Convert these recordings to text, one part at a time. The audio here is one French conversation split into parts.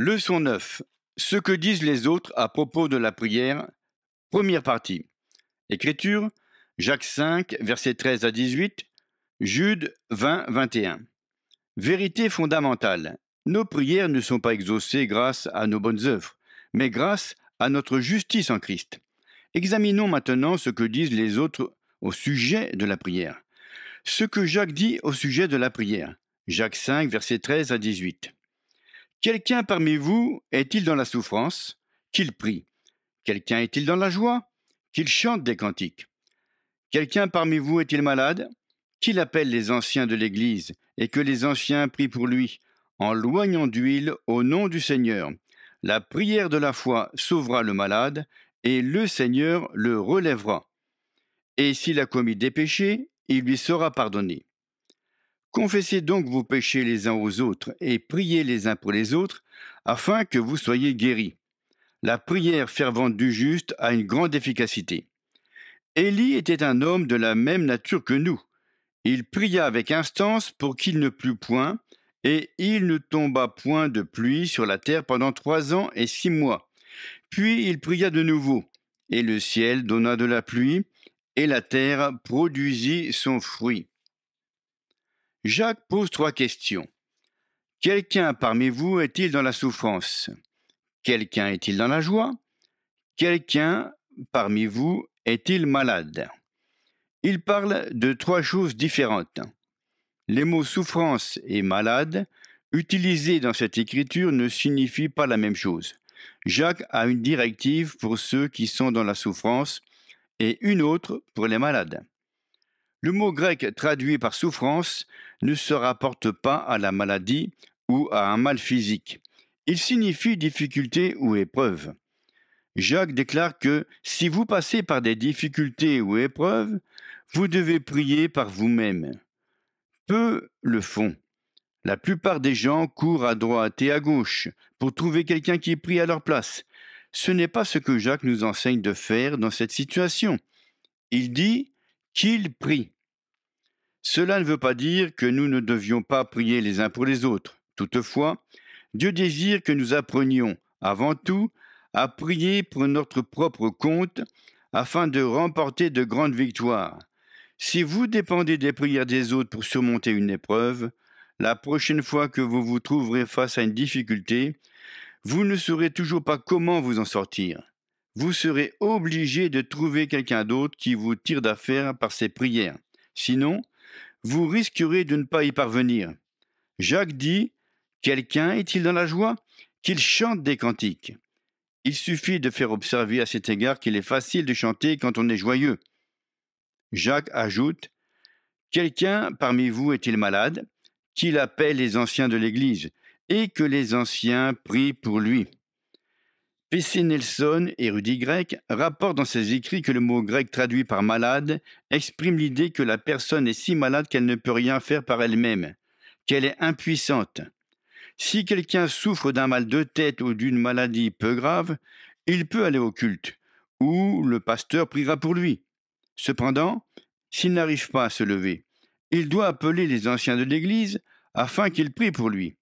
Leçon 9. Ce que disent les autres à propos de la prière. Première partie. Écriture. Jacques 5, versets 13 à 18. Jude 20, 21. Vérité fondamentale. Nos prières ne sont pas exaucées grâce à nos bonnes œuvres, mais grâce à notre justice en Christ. Examinons maintenant ce que disent les autres au sujet de la prière. Ce que Jacques dit au sujet de la prière. Jacques 5, versets 13 à 18. Quelqu'un parmi vous est-il dans la souffrance Qu'il prie. Quelqu'un est-il dans la joie Qu'il chante des cantiques. Quelqu'un parmi vous est-il malade Qu'il appelle les anciens de l'Église et que les anciens prient pour lui, en loignant d'huile au nom du Seigneur. La prière de la foi sauvera le malade, et le Seigneur le relèvera. Et s'il a commis des péchés, il lui sera pardonné. Confessez donc vos péchés les uns aux autres et priez les uns pour les autres, afin que vous soyez guéris. La prière fervente du juste a une grande efficacité. Élie était un homme de la même nature que nous. Il pria avec instance pour qu'il ne plût point, et il ne tomba point de pluie sur la terre pendant trois ans et six mois. Puis il pria de nouveau, et le ciel donna de la pluie, et la terre produisit son fruit. Jacques pose trois questions. Quelqu'un parmi vous est-il dans la souffrance Quelqu'un est-il dans la joie Quelqu'un parmi vous est-il malade Il parle de trois choses différentes. Les mots souffrance et malade utilisés dans cette écriture ne signifient pas la même chose. Jacques a une directive pour ceux qui sont dans la souffrance et une autre pour les malades. Le mot grec traduit par souffrance ne se rapporte pas à la maladie ou à un mal physique. Il signifie difficulté ou épreuve. Jacques déclare que si vous passez par des difficultés ou épreuves, vous devez prier par vous-même. Peu le font. La plupart des gens courent à droite et à gauche pour trouver quelqu'un qui prie à leur place. Ce n'est pas ce que Jacques nous enseigne de faire dans cette situation. Il dit qu'il prie. Cela ne veut pas dire que nous ne devions pas prier les uns pour les autres. Toutefois, Dieu désire que nous apprenions, avant tout, à prier pour notre propre compte, afin de remporter de grandes victoires. Si vous dépendez des prières des autres pour surmonter une épreuve, la prochaine fois que vous vous trouverez face à une difficulté, vous ne saurez toujours pas comment vous en sortir vous serez obligé de trouver quelqu'un d'autre qui vous tire d'affaire par ses prières. Sinon, vous risquerez de ne pas y parvenir. Jacques dit Quelqu'un est-il dans la joie Qu'il chante des cantiques. Il suffit de faire observer à cet égard qu'il est facile de chanter quand on est joyeux. Jacques ajoute Quelqu'un parmi vous est-il malade Qu'il appelle les anciens de l'Église, et que les anciens prient pour lui. P.C. Nelson, érudit grec, rapporte dans ses écrits que le mot grec traduit par malade exprime l'idée que la personne est si malade qu'elle ne peut rien faire par elle-même, qu'elle est impuissante. Si quelqu'un souffre d'un mal de tête ou d'une maladie peu grave, il peut aller au culte, où le pasteur priera pour lui. Cependant, s'il n'arrive pas à se lever, il doit appeler les anciens de l'Église afin qu'ils prient pour lui.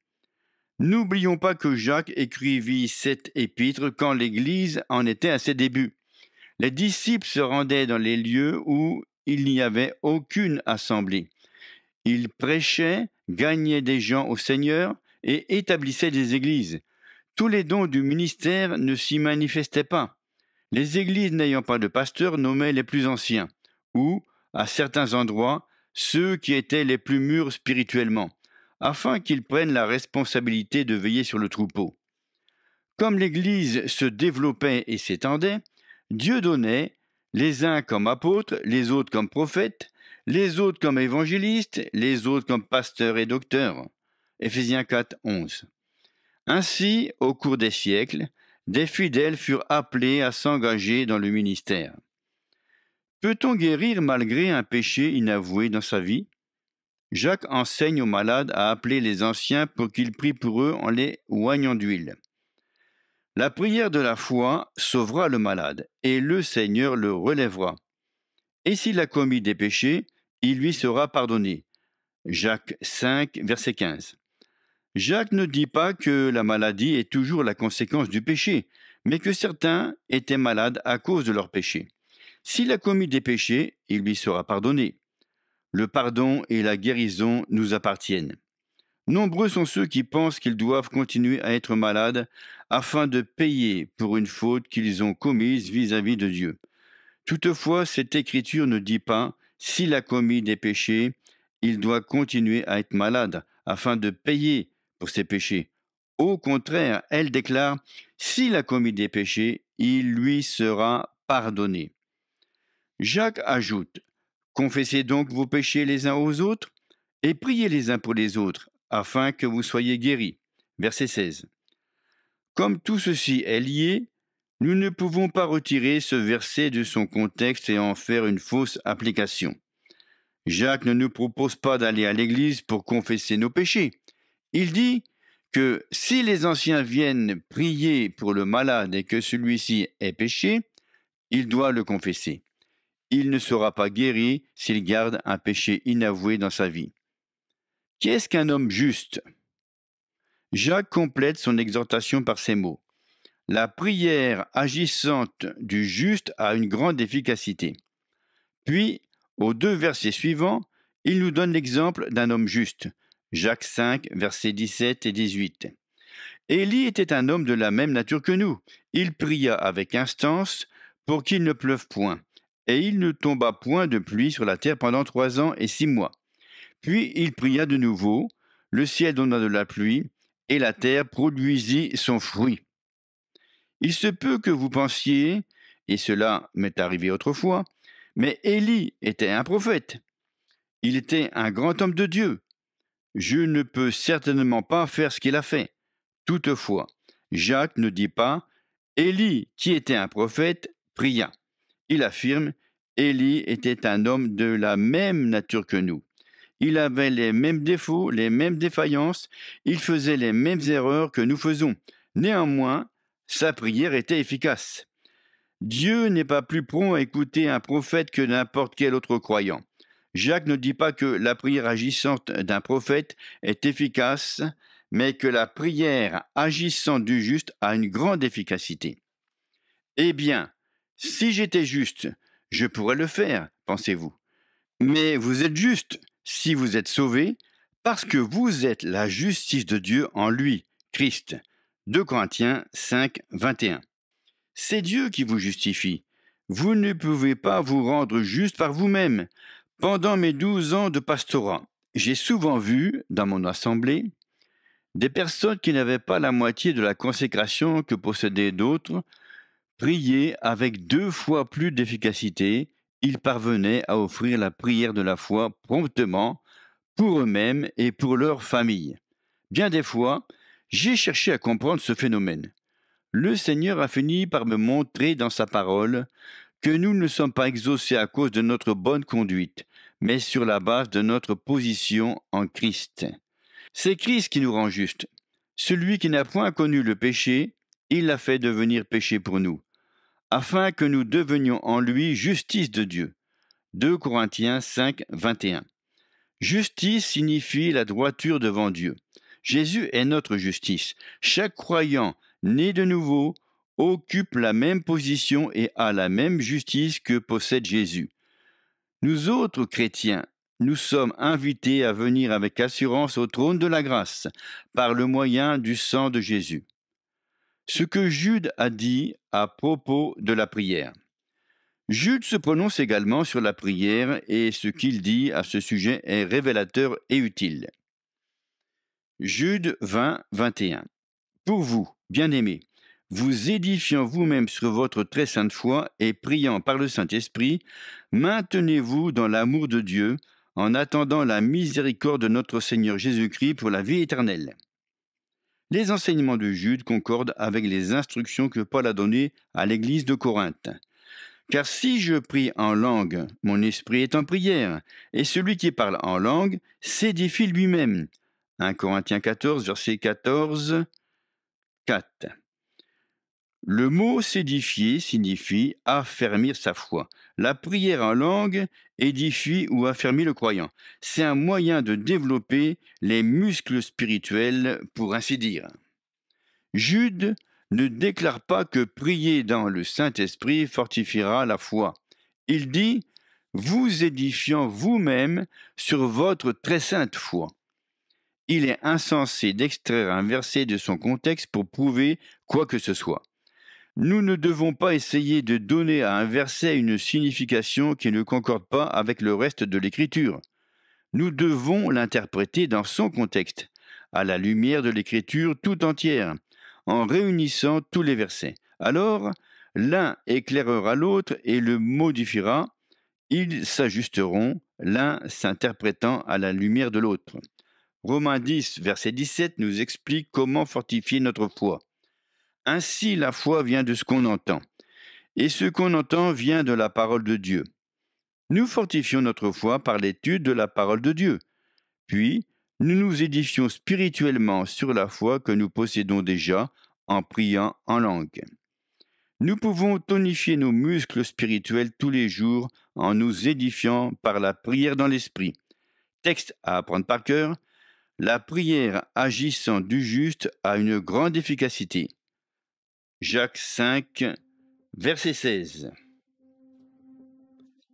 N'oublions pas que Jacques écrivit cette épître quand l'Église en était à ses débuts. Les disciples se rendaient dans les lieux où il n'y avait aucune assemblée. Ils prêchaient, gagnaient des gens au Seigneur et établissaient des églises. Tous les dons du ministère ne s'y manifestaient pas. Les églises n'ayant pas de pasteur nommaient les plus anciens, ou, à certains endroits, ceux qui étaient les plus mûrs spirituellement afin qu'ils prennent la responsabilité de veiller sur le troupeau. Comme l'Église se développait et s'étendait, Dieu donnait, les uns comme apôtres, les autres comme prophètes, les autres comme évangélistes, les autres comme pasteurs et docteurs. Éphésiens 4, 11. Ainsi, au cours des siècles, des fidèles furent appelés à s'engager dans le ministère. Peut-on guérir malgré un péché inavoué dans sa vie Jacques enseigne aux malades à appeler les anciens pour qu'ils prient pour eux en les oignant d'huile. La prière de la foi sauvera le malade, et le Seigneur le relèvera. Et s'il a commis des péchés, il lui sera pardonné. Jacques 5, verset 15. Jacques ne dit pas que la maladie est toujours la conséquence du péché, mais que certains étaient malades à cause de leur péchés. S'il a commis des péchés, il lui sera pardonné le pardon et la guérison nous appartiennent. Nombreux sont ceux qui pensent qu'ils doivent continuer à être malades afin de payer pour une faute qu'ils ont commise vis-à-vis de Dieu. Toutefois, cette écriture ne dit pas s'il a commis des péchés, il doit continuer à être malade afin de payer pour ses péchés. Au contraire, elle déclare s'il a commis des péchés, il lui sera pardonné. Jacques ajoute Confessez donc vos péchés les uns aux autres et priez les uns pour les autres, afin que vous soyez guéris. Verset 16. Comme tout ceci est lié, nous ne pouvons pas retirer ce verset de son contexte et en faire une fausse application. Jacques ne nous propose pas d'aller à l'Église pour confesser nos péchés. Il dit que si les anciens viennent prier pour le malade et que celui-ci est péché, il doit le confesser il ne sera pas guéri s'il garde un péché inavoué dans sa vie. Qu'est-ce qu'un homme juste Jacques complète son exhortation par ces mots. La prière agissante du juste a une grande efficacité. Puis, aux deux versets suivants, il nous donne l'exemple d'un homme juste. Jacques 5, versets 17 et 18. Élie était un homme de la même nature que nous. Il pria avec instance pour qu'il ne pleuve point et il ne tomba point de pluie sur la terre pendant trois ans et six mois. Puis il pria de nouveau, le ciel donna de la pluie, et la terre produisit son fruit. Il se peut que vous pensiez, et cela m'est arrivé autrefois, mais Élie était un prophète. Il était un grand homme de Dieu. Je ne peux certainement pas faire ce qu'il a fait. Toutefois, Jacques ne dit pas Élie, qui était un prophète, pria. Il affirme Élie était un homme de la même nature que nous. Il avait les mêmes défauts, les mêmes défaillances, il faisait les mêmes erreurs que nous faisons. Néanmoins, sa prière était efficace. Dieu n'est pas plus prompt à écouter un prophète que n'importe quel autre croyant. Jacques ne dit pas que la prière agissante d'un prophète est efficace, mais que la prière agissante du juste a une grande efficacité. Eh bien, si j'étais juste, je pourrais le faire, pensez-vous. Mais vous êtes juste si vous êtes sauvé, parce que vous êtes la justice de Dieu en lui, Christ. 2 Corinthiens 5, 21. C'est Dieu qui vous justifie. Vous ne pouvez pas vous rendre juste par vous-même. Pendant mes douze ans de pastorat, j'ai souvent vu, dans mon assemblée, des personnes qui n'avaient pas la moitié de la consécration que possédaient d'autres, Prier avec deux fois plus d'efficacité, ils parvenaient à offrir la prière de la foi promptement pour eux-mêmes et pour leur famille. Bien des fois, j'ai cherché à comprendre ce phénomène. Le Seigneur a fini par me montrer dans sa parole que nous ne sommes pas exaucés à cause de notre bonne conduite, mais sur la base de notre position en Christ. C'est Christ qui nous rend juste. Celui qui n'a point connu le péché, il l'a fait devenir péché pour nous, afin que nous devenions en lui justice de Dieu. 2 Corinthiens 5, 21. Justice signifie la droiture devant Dieu. Jésus est notre justice. Chaque croyant né de nouveau occupe la même position et a la même justice que possède Jésus. Nous autres chrétiens, nous sommes invités à venir avec assurance au trône de la grâce par le moyen du sang de Jésus. Ce que Jude a dit à propos de la prière. Jude se prononce également sur la prière et ce qu'il dit à ce sujet est révélateur et utile. Jude 20, 21. Pour vous, bien-aimés, vous édifiant vous-même sur votre très sainte foi et priant par le Saint-Esprit, maintenez-vous dans l'amour de Dieu en attendant la miséricorde de notre Seigneur Jésus-Christ pour la vie éternelle. Les enseignements de Jude concordent avec les instructions que Paul a données à l'Église de Corinthe. Car si je prie en langue, mon esprit est en prière, et celui qui parle en langue s'édifie lui-même. 1 Corinthiens 14, verset 14, 4. Le mot s'édifier signifie affermir sa foi. La prière en langue édifie ou affermit le croyant. C'est un moyen de développer les muscles spirituels, pour ainsi dire. Jude ne déclare pas que prier dans le Saint-Esprit fortifiera la foi. Il dit vous édifiant vous-même sur votre très sainte foi. Il est insensé d'extraire un verset de son contexte pour prouver quoi que ce soit. Nous ne devons pas essayer de donner à un verset une signification qui ne concorde pas avec le reste de l'Écriture. Nous devons l'interpréter dans son contexte, à la lumière de l'Écriture tout entière, en réunissant tous les versets. Alors, l'un éclairera l'autre et le modifiera, ils s'ajusteront, l'un s'interprétant à la lumière de l'autre. Romains 10, verset 17 nous explique comment fortifier notre foi. Ainsi la foi vient de ce qu'on entend, et ce qu'on entend vient de la parole de Dieu. Nous fortifions notre foi par l'étude de la parole de Dieu, puis nous nous édifions spirituellement sur la foi que nous possédons déjà en priant en langue. Nous pouvons tonifier nos muscles spirituels tous les jours en nous édifiant par la prière dans l'esprit. Texte à apprendre par cœur. La prière agissant du juste a une grande efficacité. Jacques 5, verset 16.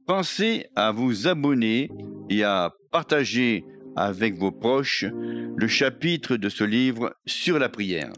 Pensez à vous abonner et à partager avec vos proches le chapitre de ce livre sur la prière.